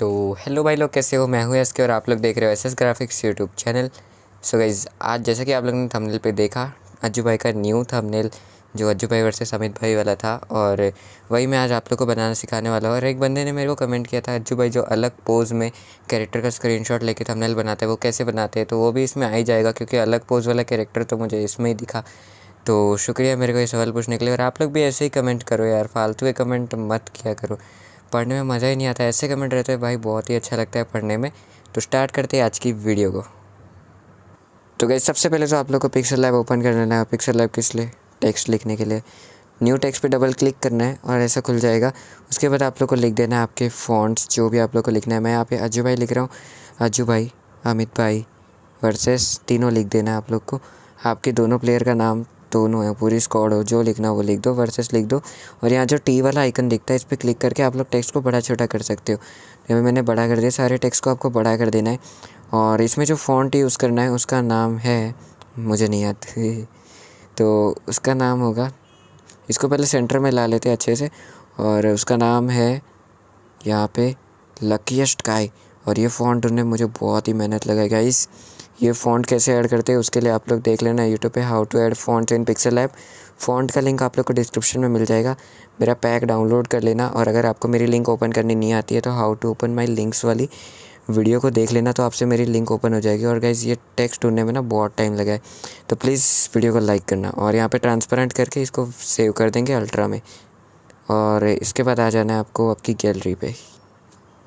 तो हेलो भाई लोग कैसे हो मैं हूँ एस के और आप लोग देख रहे हो S S graphics YouTube channel so guys आज जैसा कि आप लोगों ने थंबनेल पे देखा अज्जू भाई का न्यू थंबनेल जो अज्जू भाई वर्सेस अमित भाई वाला था और वही मैं आज आप लोग को बनाना सिखाने वाला हूँ और एक बंदे ने मेरे को कमेंट किया था अज्जू भाई जो अलग पोज़ में कैरेक्टर का शॉट लेके थमनेल बनाते हैं वो कैसे बनाते हैं तो वो भी इसमें आ ही जाएगा क्योंकि अलग पोज़ वाला कैरेक्टर तो मुझे इसमें ही दिखा तो शुक्रिया मेरे को ये सवाल पूछने के लिए और आप लोग भी ऐसे ही कमेंट करो यार फालतू के कमेंट मत किया करो पढ़ने में मज़ा ही नहीं आता ऐसे कमेंट रहते हैं भाई बहुत ही अच्छा लगता है पढ़ने में तो स्टार्ट करते हैं आज की वीडियो को तो गई सबसे पहले तो आप लोग को पिक्सल लैब ओपन कर लेना है पिक्सल लैब किस लिए टेक्स्ट लिखने के लिए न्यू टेक्स्ट पे डबल क्लिक करना है और ऐसा खुल जाएगा उसके बाद आप लोग को लिख देना है आपके फॉन्ट्स जो भी आप लोग को लिखना है मैं यहाँ पे अजू भाई लिख रहा हूँ अजू भाई अमित भाई वर्सेस तीनों लिख देना है आप लोग को आपके दोनों प्लेयर का नाम दोनों है पूरी स्कॉड हो जो लिखना वो लिख दो वर्सेस लिख दो और यहाँ जो टी वाला आइकन दिखता है इस पर क्लिक करके आप लोग टेक्स्ट को बड़ा छोटा कर सकते हो तो मैंने बड़ा कर दिया सारे टेक्स्ट को आपको बड़ा कर देना है और इसमें जो फॉन्ट यूज़ करना है उसका नाम है मुझे नहीं आती तो उसका नाम होगा इसको पहले सेंटर में ला लेते हैं अच्छे से और उसका नाम है यहाँ पे लकीस्ट गाय और ये फ़ॉन्ट उन्हें मुझे बहुत ही मेहनत लगाई इस ये फ़ॉन्ट कैसे ऐड करते हैं उसके लिए आप लोग देख लेना यूट्यूब पे how to add font in pixel app font का लिंक आप लोग को डिस्क्रिप्शन में मिल जाएगा मेरा पैक डाउनलोड कर लेना और अगर आपको मेरी लिंक ओपन करनी नहीं आती है तो how to open my links वाली वीडियो को देख लेना तो आपसे मेरी लिंक ओपन हो जाएगी और गाइज़ ये टेक्स्ट ढूंढने में ना बहुत टाइम लगा है तो प्लीज़ वीडियो को लाइक करना और यहाँ पे ट्रांसपेरेंट करके इसको सेव कर देंगे अल्ट्रा में और इसके बाद आ जाना है आपको आपकी गैलरी पे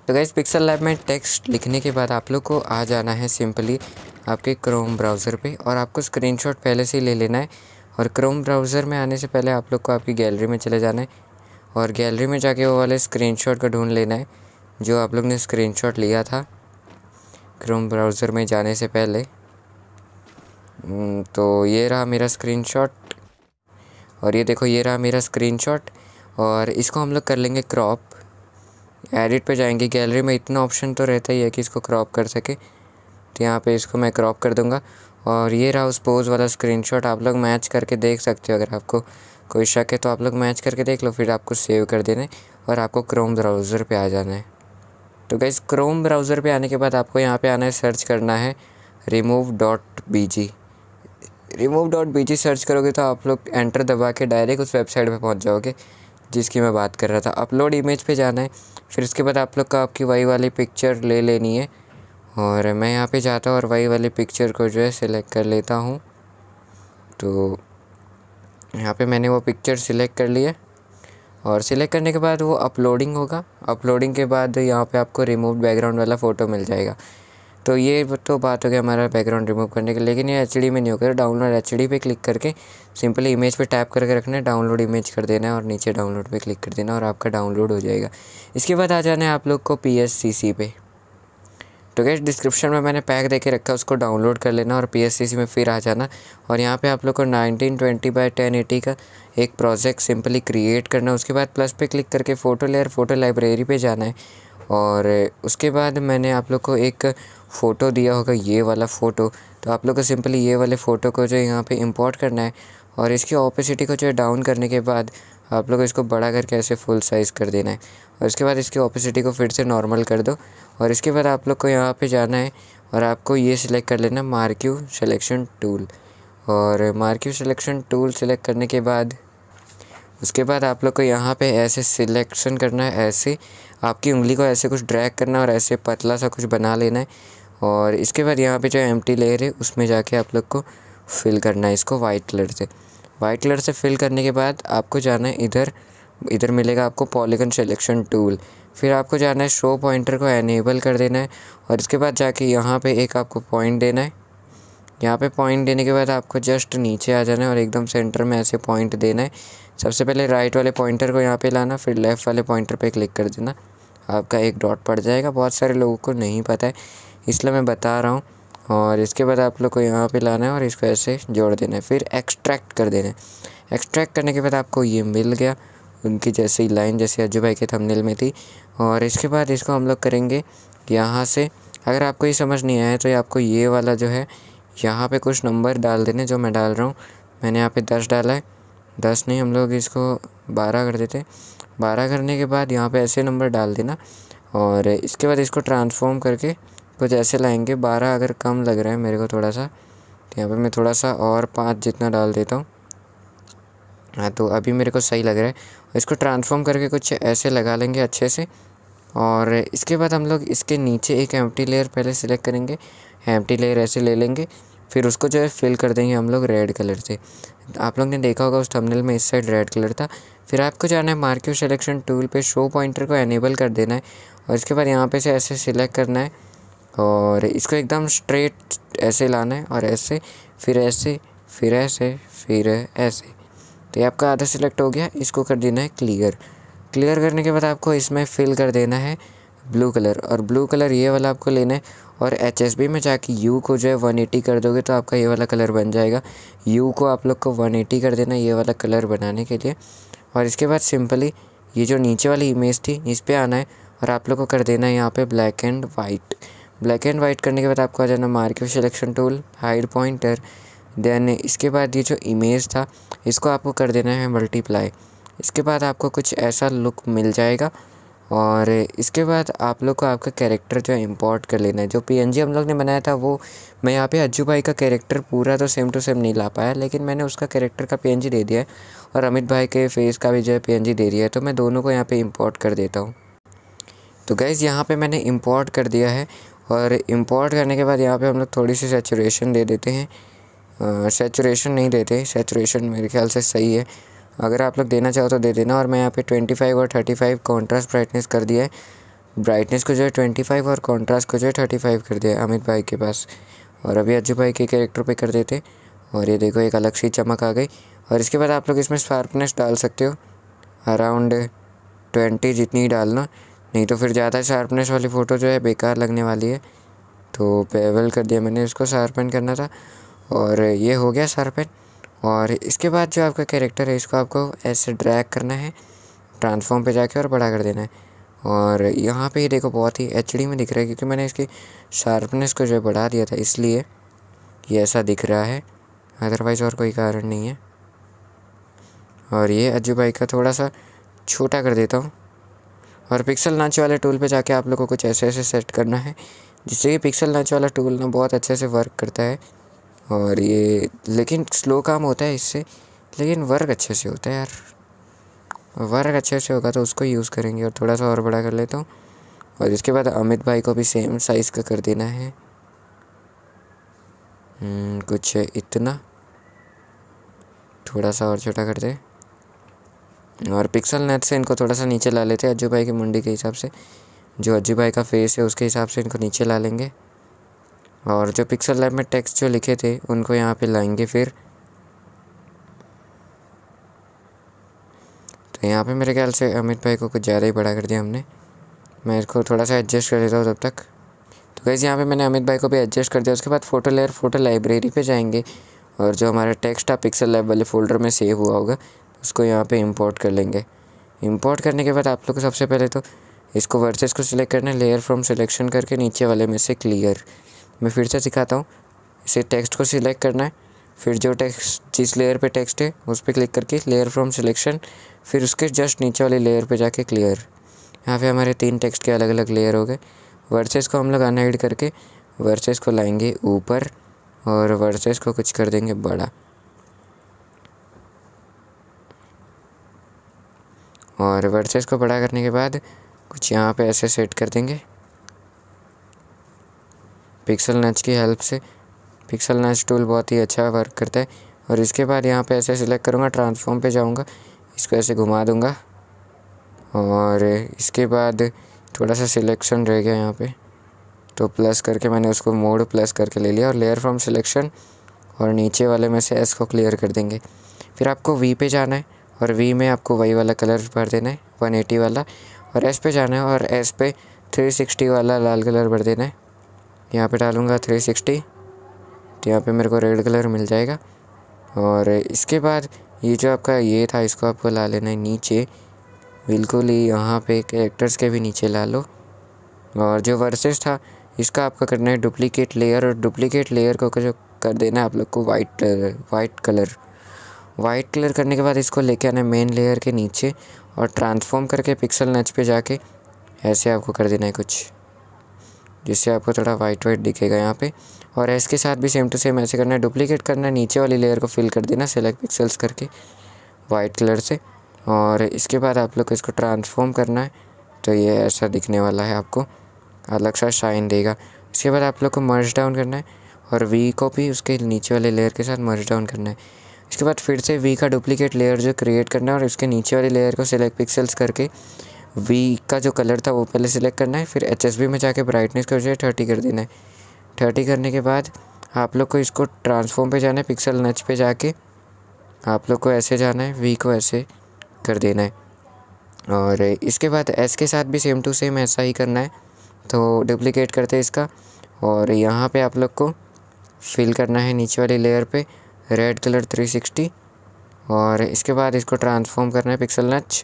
तो गैस पिक्सल लैब में टेक्स्ट लिखने के बाद आप लोग को आ जाना है सिंपली आपके क्रोम ब्राउज़र पे और आपको स्क्रीनशॉट पहले से ही ले लेना है और क्रोम ब्राउज़र में आने से पहले आप लोग को आपकी गैलरी में चले जाना है और गैलरी में जाके वो वाले स्क्रीनशॉट को ढूंढ लेना है जो आप लोग ने स्क्रीनशॉट लिया था क्रोम ब्राउज़र में जाने से पहले हम्म, तो ये रहा मेरा शॉट और ये देखो ये रहा मेरा शॉट और इसको हम लोग कर लेंगे क्रॉप एडिट पे जाएंगे गैलरी में इतना ऑप्शन तो रहता ही है कि इसको क्रॉप कर सके तो यहाँ पे इसको मैं क्रॉप कर दूँगा और ये रहा उस पोज़ वाला स्क्रीनशॉट आप लोग मैच करके देख सकते हो अगर आपको कोई शक है तो आप लोग मैच करके देख लो फिर आपको सेव कर देना है और आपको क्रोम ब्राउज़र पर आ जाना है तो गई क्रोम ब्राउज़र पर आने के बाद आपको यहाँ पर आना है सर्च करना है remove dot remove dot B G search करोगे तो आप लोग एंटर दबा के डायरेक्ट उस वेबसाइट पे पहुँच जाओगे जिसकी मैं बात कर रहा था अपलोड इमेज पे जाना है फिर उसके बाद आप लोग का आपकी वही वाली पिक्चर ले लेनी है और मैं यहाँ पे जाता हूँ और वही वाली पिक्चर को जो है सिलेक्ट कर लेता हूँ तो यहाँ पे मैंने वो पिक्चर सिलेक्ट कर लिया और सिलेक्ट करने के बाद वो अपलोडिंग होगा अपलोडिंग के बाद यहाँ पे आपको रिमूव बैकग्राउंड वाला फ़ोटो मिल जाएगा तो ये तो बात हो गया हमारा बैकग्राउंड रिमूव करने के लेकिन ये एच में नहीं होगा डाउनलोड तो एच पे क्लिक करके सिंपली इमेज पे टैप करके रखना है डाउनलोड इमेज कर देना है और नीचे डाउनलोड पे क्लिक कर देना और आपका डाउनलोड हो जाएगा इसके बाद आ जाना है आप लोग को पी पे तो गैस डिस्क्रिप्शन में मैंने पैक दे के रखा उसको डाउनलोड कर लेना और पी में फिर आ जाना और यहाँ पे आप लोग को 1920 टेन एटी का एक प्रोजेक्ट सिंपली क्रिएट करना है उसके बाद प्लस पे क्लिक करके फ़ोटो लेयर फ़ोटो लाइब्रेरी पे जाना है और उसके बाद मैंने आप लोग को एक फ़ोटो दिया होगा ये वाला फ़ोटो तो आप लोग को सिंपली ये वाले फ़ोटो को जो यहाँ पे इंपोर्ट करना है और इसकी ऑपोसिटी को जो है डाउन करने के बाद आप लोग इसको बड़ा करके ऐसे फुल साइज़ कर देना है और इसके बाद इसकी ऑपोसिटी को फिर से नॉर्मल कर दो और इसके बाद आप लोग को यहाँ पर जाना है और आपको ये सिलेक्ट कर लेना मार्क्यू सेलेक्शन टूल और मार्क्यू सेलेक्शन टूल सेलेक्ट करने के बाद उसके बाद आप लोग को यहाँ पे ऐसे सिलेक्शन करना है ऐसे आपकी उंगली को ऐसे कुछ ड्रैग करना है और ऐसे पतला सा कुछ बना लेना है और इसके बाद यहाँ पे जो एम लेयर है उसमें जाके आप लोग को फिल करना है इसको वाइट कलर से वाइट कलर से फिल करने के बाद आपको जाना है इधर इधर मिलेगा आपको पॉलीगन सेलेक्शन टूल फिर आपको जाना है शो पॉइंटर को एनेबल कर देना है और इसके बाद जाके यहाँ पे एक आपको पॉइंट देना है यहाँ पे पॉइंट देने के बाद आपको जस्ट नीचे आ जाना है और एकदम सेंटर में ऐसे पॉइंट देना है सबसे पहले राइट वाले पॉइंटर को यहाँ पे लाना फिर लेफ़्ट वाले पॉइंटर पे क्लिक कर देना आपका एक डॉट पड़ जाएगा बहुत सारे लोगों को नहीं पता है इसलिए मैं बता रहा हूँ और इसके बाद आप लोग को यहाँ पे लाना है और इसको ऐसे जोड़ देना है फिर एक्सट्रैक्ट कर देना है एक्सट्रैक्ट करने के बाद आपको ये मिल गया उनकी जैसी लाइन जैसे अज्जू भाई के थंबनेल में थी और इसके बाद इसको हम लोग करेंगे यहाँ से अगर आपको ये समझ नहीं आया तो ये आपको ये वाला जो है यहाँ पे कुछ नंबर डाल देने जो मैं डाल रहा हूँ मैंने यहाँ पे दस डाला है दस नहीं हम लोग इसको बारह कर देते बारह करने के बाद यहाँ पे ऐसे नंबर डाल देना और इसके बाद इसको ट्रांसफॉर्म करके कुछ ऐसे लाएंगे बारह अगर कम लग रहा है मेरे को थोड़ा सा तो यहाँ पर मैं थोड़ा सा और पाँच जितना डाल देता हूँ हाँ तो अभी मेरे को सही लग रहा है इसको ट्रांसफॉर्म करके कुछ ऐसे लगा लेंगे अच्छे से और इसके बाद हम लोग इसके नीचे एक एम्प्टी लेयर पहले सिलेक्ट करेंगे एम्प्टी लेयर ऐसे ले लेंगे फिर उसको जो है फिल कर देंगे हम लोग रेड कलर से आप लोग ने देखा होगा उस थंबनेल में इस साइड रेड कलर था फिर आपको जाना है मार्क्यू सिलेक्शन टूल पे शो पॉइंटर को एनेबल कर देना है और इसके बाद यहाँ पे से ऐसे सिलेक्ट करना है और इसको एकदम स्ट्रेट ऐसे लाना है और ऐसे फिर ऐसे फिर ऐसे फिर ऐसे तो ये आपका आधा सिलेक्ट हो गया इसको कर देना है क्लियर क्लियर करने के बाद आपको इसमें फिल कर देना है ब्लू कलर और ब्लू कलर ये वाला आपको लेना है और एच एस बी में जाके यू को जो है वन एटी कर दोगे तो आपका ये वाला कलर बन जाएगा यू को आप लोग को वन एटी कर देना ये वाला कलर बनाने के लिए और इसके बाद सिंपली ये जो नीचे वाली इमेज थी इस पर आना है और आप लोग को कर देना है यहाँ पर black and white black and white करने के बाद आपको आ जाना marquee selection tool hide pointer then इसके बाद ये जो इमेज था इसको आपको कर देना है मल्टीप्लाई इसके बाद आपको कुछ ऐसा लुक मिल जाएगा और इसके बाद आप लोग को आपका कैरेक्टर जो है इम्पोर्ट कर लेना है जो पी हम लोग ने बनाया था वो मैं यहाँ पे अज्जू भाई का कैरेक्टर पूरा तो सेम टू सेम नहीं ला पाया लेकिन मैंने उसका कैरेक्टर का पी दे दिया है और अमित भाई के फेस का भी जो है पी दे दिया है तो मैं दोनों को यहाँ पर इम्पोर्ट कर देता हूँ तो गैज़ यहाँ पर मैंने इम्पोर्ट कर दिया है और इम्पोर्ट करने के बाद यहाँ पे हम लोग थोड़ी सी सेचुरेशन दे देते हैं सेचुरेशन नहीं देते सेचुरेशन मेरे ख्याल से सही है अगर आप लोग देना चाहो तो दे देना और मैं यहाँ पे 25 और 35 कॉन्ट्रास्ट ब्राइटनेस कर दिया है ब्राइटनेस को जो है फ़ाइव और कॉन्ट्रास्ट को जो है फाइव कर दिया है अमित भाई के पास और अभी अज्जू भाई के कैरेक्टर पे कर देते और ये देखो एक अलग सी चमक आ गई और इसके बाद आप लोग इसमें शार्पनेस डाल सकते हो अराउंड ट्वेंटी जितनी डालना नहीं तो फिर ज़्यादा शार्पनेस वाली फ़ोटो जो है बेकार लगने वाली है तो पेवल कर दिया मैंने इसको शार्पन करना था और ये हो गया शार्पन और इसके बाद जो आपका कैरेक्टर है इसको आपको ऐसे ड्रैग करना है ट्रांसफॉर्म पे जाके और बड़ा कर देना है और यहाँ पे ही देखो बहुत ही एच में दिख रहा है क्योंकि मैंने इसकी शार्पनेस को जो है बढ़ा दिया था इसलिए ये ऐसा दिख रहा है अदरवाइज़ और कोई कारण नहीं है और ये अज्जू भाई का थोड़ा सा छोटा कर देता हूँ और पिक्सल नाच वाले टूल पे जाके आप लोगों को कुछ ऐसे ऐसे सेट करना है जिससे कि पिक्सल नाच वाला टूल ना बहुत अच्छे से वर्क करता है और ये लेकिन स्लो काम होता है इससे लेकिन वर्क अच्छे से होता है यार वर्क अच्छे से होगा तो उसको यूज़ करेंगे और थोड़ा सा और बड़ा कर लेता हूँ और इसके बाद अमित भाई को भी सेम साइज़ का कर देना है हम्म, कुछ इतना थोड़ा सा और छोटा कर दे और पिक्सल नेट से इनको थोड़ा सा नीचे ला लेते हैं अज्जू भाई की मुंडी के हिसाब से जो अज्जू भाई का फेस है उसके हिसाब से इनको नीचे ला लेंगे और जो पिक्सल लैब में टेक्स्ट जो लिखे थे उनको यहाँ पे लाएंगे फिर तो यहाँ पे मेरे ख्याल से अमित भाई को कुछ ज़्यादा ही बड़ा कर दिया हमने मैं इसको थोड़ा सा एडजस्ट कर लेता हूँ तब तक तो कैसे यहाँ पे मैंने अमित भाई को भी एडजस्ट कर दिया उसके बाद फ़ोटो लेयर फ़ोटो लाइब्रेरी पे जाएंगे और जो हमारा टेक्स्ट आप पिक्सल लैब वाले फ़ोल्डर में सेव हुआ होगा उसको यहाँ पे इंपोर्ट कर लेंगे इंपोर्ट करने के बाद आप लोग को सबसे पहले तो इसको वर्सेस को सिलेक्ट करना है लेयर फ्रॉम सिलेक्शन करके नीचे वाले में से क्लियर मैं फिर से सिखाता हूँ इसे टेक्स्ट को सिलेक्ट करना है फिर जो टेक्स्ट जिस लेयर पे टेक्स्ट है उस पर क्लिक करके लेयर फ्रॉम सिलेक्शन फिर उसके जस्ट नीचे वाले लेयर पर जाके क्लियर यहाँ पर हमारे तीन टेक्स्ट के अलग अलग लेयर हो गए वर्सेस को हम लोग अनहाइड करके वर्सेस को लाएंगे ऊपर और वर्सेस को कुछ कर देंगे बड़ा और वर्सेस को बड़ा करने के बाद कुछ यहाँ पे ऐसे सेट कर देंगे पिक्सल नच की हेल्प से पिक्सल नच टूल बहुत ही अच्छा वर्क करता है और इसके बाद यहाँ पे ऐसे सिलेक्ट करूँगा ट्रांसफॉर्म पे जाऊँगा इसको ऐसे घुमा दूँगा और इसके बाद थोड़ा सा सिलेक्शन रह गया यहाँ पे तो प्लस करके मैंने उसको मोड प्लस करके ले लिया और लेयर फ्रॉम सिलेक्शन और नीचे वाले में से एस को क्लियर कर देंगे फिर आपको वी पे जाना है और वी में आपको वही वाला कलर भर देना है वन एटी वाला और एस पे जाना है और एस पे थ्री सिक्सटी वाला लाल कलर भर देना है यहाँ पे डालूँगा थ्री सिक्सटी तो यहाँ पर मेरे को रेड कलर मिल जाएगा और इसके बाद ये जो आपका ये था इसको आपको ला लेना है नीचे बिल्कुल ही यहाँ पे कैरेक्टर्स के भी नीचे ला लो और जो वर्सेस था इसका आपका करना है डुप्लीकेट लेयर और डुप्लीकेट लेयर को जो कर देना है आप लोग को white white colour white colour करने के बाद इसको लेके आना है मेन लेयर के नीचे और ट्रांसफॉर्म करके पिक्सल नच पे जाके ऐसे आपको कर देना है कुछ जिससे आपको थोड़ा वाइट वाइट दिखेगा यहाँ पे और इसके साथ भी सेम टू सेम ऐसे करना है डुप्लीकेट करना है नीचे वाली लेयर को फिल कर देना सेलेक्ट पिक्सल्स करके वाइट कलर से और इसके बाद आप लोग को इसको ट्रांसफॉर्म करना है तो ये ऐसा दिखने वाला है आपको अलग सा शाइन देगा इसके बाद आप लोग को मर्ज डाउन करना है और वी को भी उसके नीचे वाले लेयर के साथ मर्ज डाउन करना है उसके बाद फिर से वी का डुप्लीकेट लेयर जो क्रिएट करना है और उसके नीचे वाले लेयर को सिलेक्ट पिक्सल्स करके वी का जो कलर था वो पहले सिलेक्ट करना है फिर एच में जाके ब्राइटनेस को जो है थर्टी कर देना है थर्टी करने के बाद आप लोग को इसको ट्रांसफॉर्म पे जाना है पिक्सल नच पे जाके आप लोग को ऐसे जाना है वी को ऐसे कर देना है और इसके बाद एस के साथ भी सेम टू सेम ऐसा ही करना है तो डुप्लीकेट करते हैं इसका और यहाँ पर आप लोग को फिल करना है नीचे वाली लेयर पर रेड कलर 360 और इसके बाद इसको ट्रांसफॉर्म करना है pixel nudge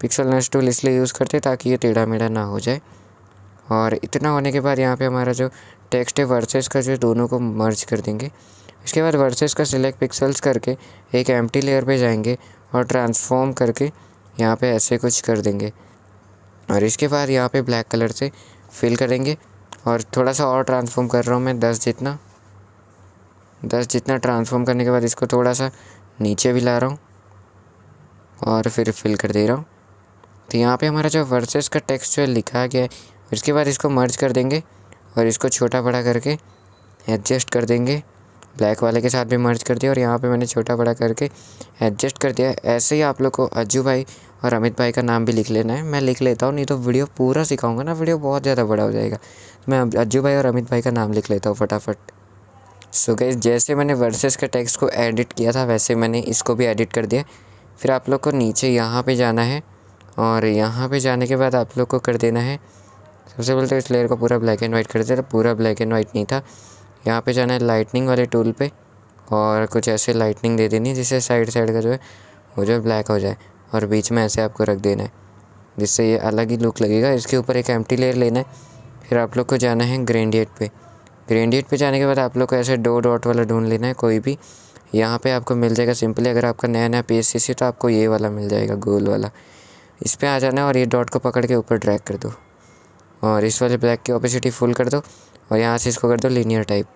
pixel nudge tool इसलिए यूज़ करते हैं ताकि ये टेढ़ा मेढ़ा ना हो जाए और इतना होने के बाद यहाँ पे हमारा जो टेक्स्ट है वर्सेस का जो दोनों को मर्ज कर देंगे इसके बाद वर्सेस का सिलेक्ट पिक्सल्स करके एक एम लेयर पर जाएंगे और ट्रांसफॉर्म करके यहाँ पर ऐसे कुछ कर देंगे और इसके बाद यहाँ पर ब्लैक कलर से फिल करेंगे और थोड़ा सा और ट्रांसफॉर्म कर रहा हूँ मैं दस जितना दस जितना ट्रांसफॉर्म करने के बाद इसको थोड़ा सा नीचे भी ला रहा हूँ और फिर फिल कर दे रहा हूँ तो यहाँ पे हमारा जो वर्सेस का टेक्स्ट जो है लिखा गया है उसके बाद इसको मर्ज कर देंगे और इसको छोटा बड़ा करके एडजस्ट कर देंगे ब्लैक वाले के साथ भी मर्ज कर दिया और यहाँ पे मैंने छोटा बड़ा करके एडजस्ट कर दिया ऐसे ही आप लोग को अज्जू भाई और अमित भाई का नाम भी लिख लेना है मैं लिख लेता हूँ नहीं तो वीडियो पूरा सिखाऊँगा ना वीडियो बहुत ज़्यादा बड़ा हो जाएगा मैं अज्जू भाई और अमित भाई का नाम लिख लेता हूँ फटाफट सो so गैस जैसे मैंने वर्सेस के टेक्स्ट को एडिट किया था वैसे मैंने इसको भी एडिट कर दिया फिर आप लोग को नीचे यहाँ पे जाना है और यहाँ पे जाने के बाद आप लोग को कर देना है सबसे पहले तो इस लेयर को पूरा ब्लैक एंड वाइट कर देता पूरा ब्लैक एंड वाइट नहीं था यहाँ पे जाना है लाइटनिंग वाले टूल पे और कुछ ऐसे लाइटनिंग दे देनी जिससे साइड साइड का जो है वो जो ब्लैक हो जाए और बीच में ऐसे आपको रख देना है जिससे ये अलग ही लुक लगेगा इसके ऊपर एक एम्प्टी लेयर लेना है फिर आप लोग को जाना है ग्रेंडिएट पे ग्रीन पे जाने के बाद आप लोग को ऐसे दो डॉट वाला ढूंढ लेना है कोई भी यहाँ पे आपको मिल जाएगा सिंपली अगर आपका नया नया एस सी तो आपको ये वाला मिल जाएगा गोल वाला इस पर आ जाना है और ये डॉट को पकड़ के ऊपर ड्रैग कर दो और इस वाले ब्लैक की ओपेसिटी फुल कर दो और यहाँ से इसको कर दो लीनियर टाइप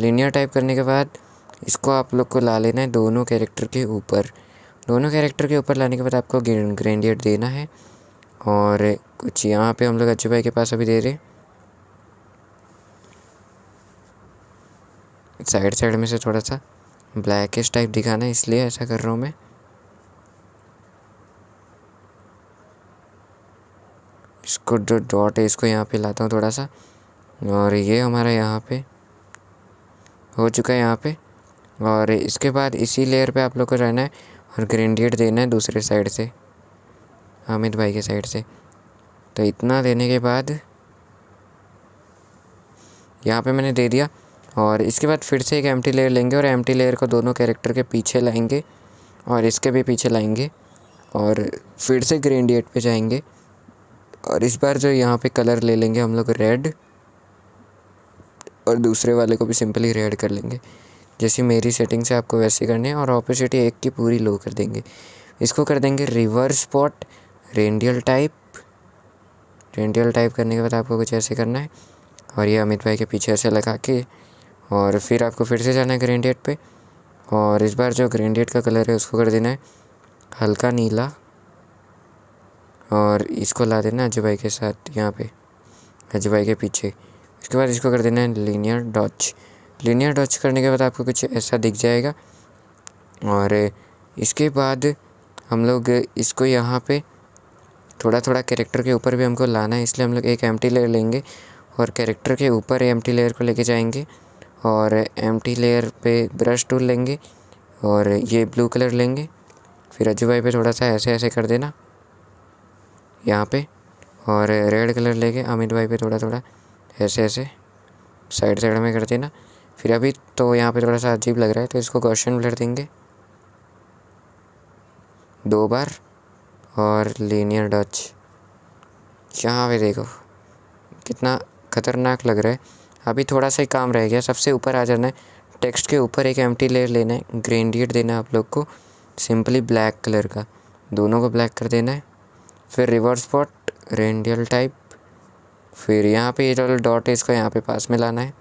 लीनियर टाइप करने के बाद इसको आप लोग को ला लेना है दोनों कैरेक्टर के ऊपर दोनों कैरेक्टर के ऊपर लाने के बाद आपको ग्रेडियट देना है और कुछ यहाँ पे हम लोग अच्छे भाई के पास अभी दे रहे हैं साइड साइड में से थोड़ा सा ब्लैकिश टाइप दिखाना है इसलिए ऐसा कर रहा हूँ मैं इसको जो डॉट है इसको यहाँ पे लाता हूँ थोड़ा सा और ये हमारा यहाँ पे हो चुका है यहाँ पे और इसके बाद इसी लेयर पे आप लोग को रहना है और ग्रेंडिएट देना है दूसरे साइड से हामिद भाई के साइड से तो इतना देने के बाद यहाँ पे मैंने दे दिया और इसके बाद फिर से एक एम लेयर लेंगे और एम लेयर को दोनों कैरेक्टर के पीछे लाएंगे और इसके भी पीछे लाएंगे और फिर से डेट पर जाएंगे और इस बार जो यहाँ पे कलर ले लेंगे हम लोग रेड और दूसरे वाले को भी सिंपली रेड कर लेंगे जैसे मेरी सेटिंग से आपको वैसे करनी है और ऑपोजिट एक की पूरी लो कर देंगे इसको कर देंगे reverse spot radial type radial type करने के बाद आपको कुछ ऐसे करना है और ये अमित भाई के पीछे ऐसे लगा के और फिर आपको फिर से जाना है ग्रेन डेट पे और इस बार जो ग्रेन डेट का कलर है उसको कर देना है हल्का नीला और इसको ला देना भाई के साथ यहाँ पे भाई के पीछे उसके बाद इसको कर देना है लीनियर डॉच लीनियर डॉच करने के बाद आपको कुछ ऐसा दिख जाएगा और इसके बाद हम लोग इसको यहाँ पे थोड़ा थोड़ा कैरेक्टर के ऊपर भी हमको लाना है इसलिए हम लोग एक एम लेयर लेंगे और कैरेक्टर के ऊपर एम लेयर को लेके जाएंगे और एम लेयर पे ब्रश टूल लेंगे और ये ब्लू कलर लेंगे फिर भाई पर थोड़ा सा ऐसे ऐसे कर देना यहाँ पे और रेड कलर लेके अमित भाई पे थोड़ा थोड़ा ऐसे ऐसे साइड साइड में कर देना फिर अभी तो यहाँ पे थोड़ा सा अजीब लग रहा है तो इसको क्वेश्चन ब्लर देंगे दो बार और लीनियर डच यहाँ पे देखो कितना ख़तरनाक लग रहा है अभी थोड़ा सा ही काम रह गया सबसे ऊपर आ जाना है टेक्स्ट के ऊपर एक एम्प्टी लेयर लेना है ग्रेडियट देना है आप लोग को सिंपली ब्लैक कलर का दोनों को ब्लैक कर देना है फिर रिवर्स पॉट रेंडियल टाइप फिर यहाँ पे ये जो डॉट है इसको यहाँ पे पास में लाना है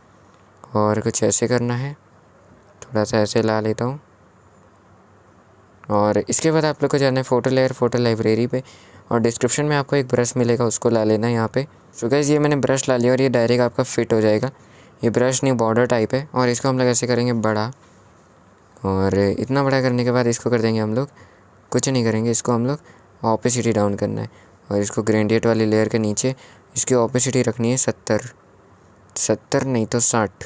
और कुछ ऐसे करना है थोड़ा सा ऐसे ला लेता हूँ और इसके बाद आप लोग को जाना है फ़ोटो लेयर फ़ोटो लाइब्रेरी पे और डिस्क्रिप्शन में आपको एक ब्रश मिलेगा उसको ला लेना यहाँ पे सो गैस ये मैंने ब्रश ला लिया और ये डायरेक्ट आपका फिट हो जाएगा ये ब्रश नहीं बॉर्डर टाइप है और इसको हम लोग ऐसे करेंगे बड़ा और इतना बड़ा करने के बाद इसको कर देंगे हम लोग कुछ नहीं करेंगे इसको हम लोग ऑपोसिटी डाउन करना है और इसको ग्रेडिएट वाली लेयर के नीचे इसकी ऑपोसिटी रखनी है सत्तर सत्तर नहीं तो साठ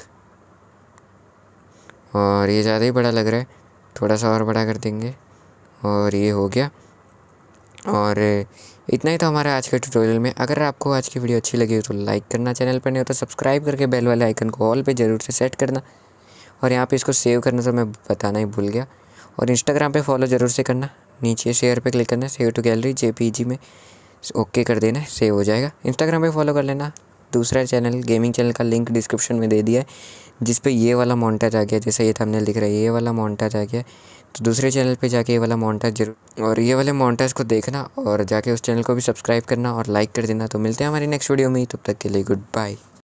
और ये ज़्यादा ही बड़ा लग रहा है थोड़ा सा और बड़ा कर देंगे और ये हो गया और इतना ही था तो हमारा आज के ट्यूटोरियल में अगर आपको आज की वीडियो अच्छी लगी हो तो लाइक करना चैनल पर नहीं हो तो सब्सक्राइब करके बेल वाले आइकन को ऑल पे ज़रूर से सेट करना और यहाँ पे इसको सेव करना तो मैं बताना ही भूल गया और इंस्टाग्राम पे फॉलो ज़रूर से करना नीचे शेयर पे क्लिक करना सेव टू गैलरी जे में ओके कर देना सेव हो जाएगा इंस्टाग्राम पर फॉलो कर लेना दूसरा चैनल गेमिंग चैनल का लिंक डिस्क्रिप्शन में दे दिया है जिस ये वाला मोन्टाज आ गया जैसे ये थंबनेल दिख रहा है ये वाला मोन्टाज आ गया तो दूसरे चैनल पे जाके ये वाला मॉन्टाज जरूर और ये वाले मॉन्टाज को देखना और जाके उस चैनल को भी सब्सक्राइब करना और लाइक कर देना तो मिलते हैं हमारी नेक्स्ट वीडियो में तब तक के लिए गुड बाय